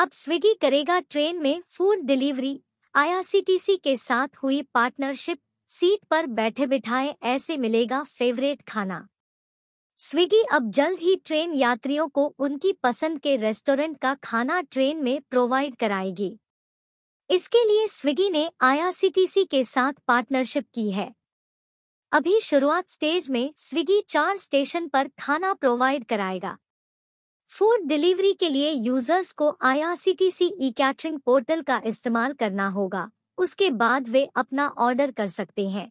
अब स्विगी करेगा ट्रेन में फूड डिलीवरी आईआरसीटीसी के साथ हुई पार्टनरशिप सीट पर बैठे बिठाए ऐसे मिलेगा फेवरेट खाना स्विगी अब जल्द ही ट्रेन यात्रियों को उनकी पसंद के रेस्टोरेंट का खाना ट्रेन में प्रोवाइड कराएगी इसके लिए स्विगी ने आईआरसीटीसी के साथ पार्टनरशिप की है अभी शुरुआत स्टेज में स्विगी चार स्टेशन पर खाना प्रोवाइड कराएगा फूड डिलीवरी के लिए यूजर्स को आईआरसीटीसी ई कैटरिंग पोर्टल का इस्तेमाल करना होगा उसके बाद वे अपना ऑर्डर कर सकते हैं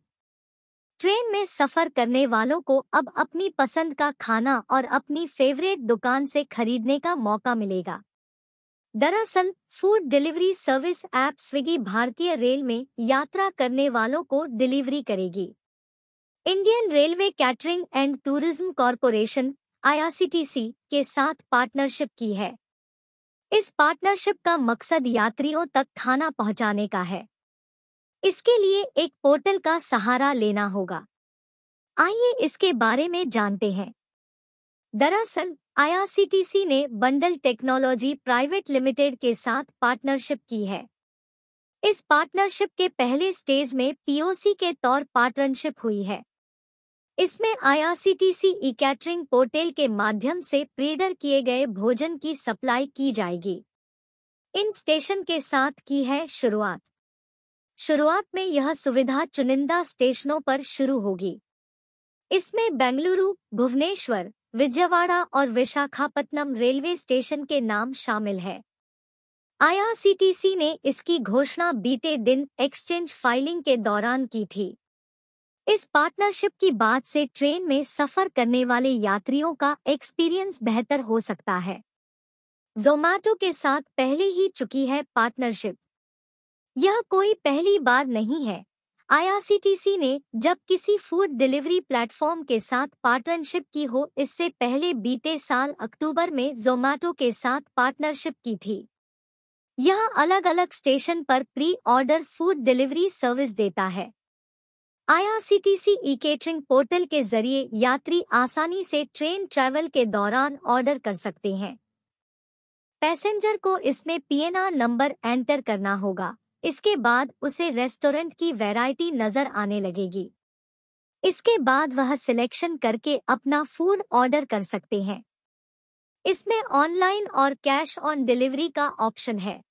ट्रेन में सफर करने वालों को अब अपनी पसंद का खाना और अपनी फेवरेट दुकान से खरीदने का मौका मिलेगा दरअसल food delivery service app Swiggy भारतीय रेल में यात्रा करने वालों को डिलीवरी करेगी Indian railway catering and tourism corporation IRCTC के साथ पार्टनरशिप की है इस पार्टनरशिप का मकसद यात्रियों तक खाना पहुंचाने का है इसके लिए एक पोर्टल का सहारा लेना होगा आइए इसके बारे में जानते हैं दरअसल आईआरसीटीसी ने बंडल टेक्नोलॉजी प्राइवेट लिमिटेड के साथ पार्टनरशिप की है इस पार्टनरशिप के पहले स्टेज में पीओसी के तौर पार्टनरशिप हुई है इसमें आईआरसीटीसी ई कैटरिंग पोर्टल के माध्यम से प्रीडर किए गए भोजन की सप्लाई की जाएगी इन स्टेशन के साथ की है शुरुआत शुरुआत में यह सुविधा चुनिंदा स्टेशनों पर शुरू होगी इसमें बेंगलुरु भुवनेश्वर विजयवाड़ा और विशाखापत्तनम रेलवे स्टेशन के नाम शामिल है आईआरसीटीसी ने इसकी घोषणा बीते दिन एक्सचेंज फाइलिंग के दौरान की थी इस पार्टनरशिप की बात से ट्रेन में सफर करने वाले यात्रियों का एक्सपीरियंस बेहतर हो सकता है जोमैटो के साथ पहले ही चुकी है पार्टनरशिप यह कोई पहली बार नहीं है आईआरसीटीसी ने जब किसी फूड डिलीवरी प्लेटफॉर्म के साथ पार्टनरशिप की हो इससे पहले बीते साल अक्टूबर में जोमैटो के साथ पार्टनरशिप की थी यह अलग अलग स्टेशन पर pre order food delivery service देता है आईआरसीटीसी ई केटरिंग पोर्टल के जरिए यात्री आसानी से ट्रेन ट्रैवल के दौरान ऑर्डर कर सकते हैं पैसेंजर को इसमें पीएनआर नंबर एंटर करना होगा इसके बाद उसे रेस्टोरेंट की वैरायटी नजर आने लगेगी इसके बाद वह सिलेक्शन करके अपना फूड ऑर्डर कर सकते हैं इसमें ऑनलाइन और कैश ऑन डिलीवरी का ऑप्शन है